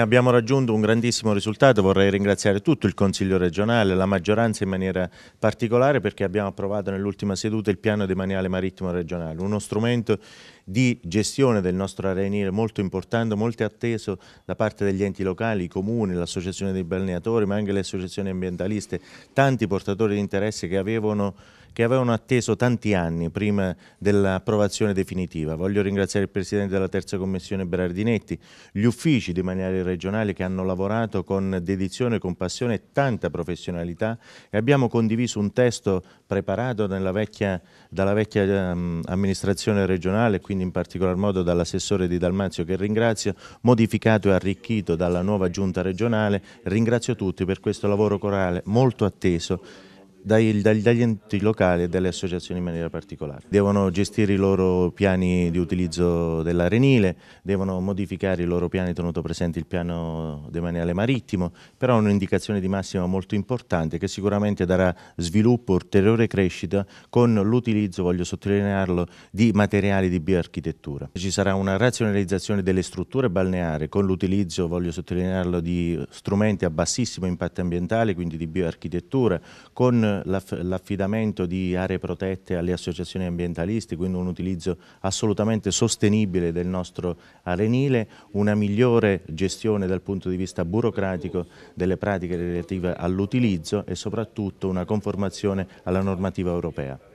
Abbiamo raggiunto un grandissimo risultato, vorrei ringraziare tutto il Consiglio regionale, la maggioranza in maniera particolare perché abbiamo approvato nell'ultima seduta il piano demaniale marittimo regionale, uno strumento di gestione del nostro arenire molto importante, molto atteso da parte degli enti locali, i comuni, l'associazione dei balneatori ma anche le associazioni ambientaliste, tanti portatori di interesse che avevano che avevano atteso tanti anni prima dell'approvazione definitiva. Voglio ringraziare il Presidente della Terza Commissione Berardinetti, gli uffici di maniere regionali che hanno lavorato con dedizione, con passione e tanta professionalità e abbiamo condiviso un testo preparato vecchia, dalla vecchia um, amministrazione regionale, quindi in particolar modo dall'assessore di Dalmazio che ringrazio, modificato e arricchito dalla nuova giunta regionale. Ringrazio tutti per questo lavoro corale molto atteso dagli, dagli enti locali e dalle associazioni in maniera particolare. Devono gestire i loro piani di utilizzo dell'arenile, devono modificare i loro piani tenuto presente il piano demaniale marittimo, però è un'indicazione di massima molto importante che sicuramente darà sviluppo, ulteriore crescita con l'utilizzo, voglio sottolinearlo, di materiali di bioarchitettura. Ci sarà una razionalizzazione delle strutture balneari con l'utilizzo, voglio sottolinearlo, di strumenti a bassissimo impatto ambientale, quindi di bioarchitettura, con l'affidamento di aree protette alle associazioni ambientalisti, quindi un utilizzo assolutamente sostenibile del nostro arenile, una migliore gestione dal punto di vista burocratico delle pratiche relative all'utilizzo e soprattutto una conformazione alla normativa europea.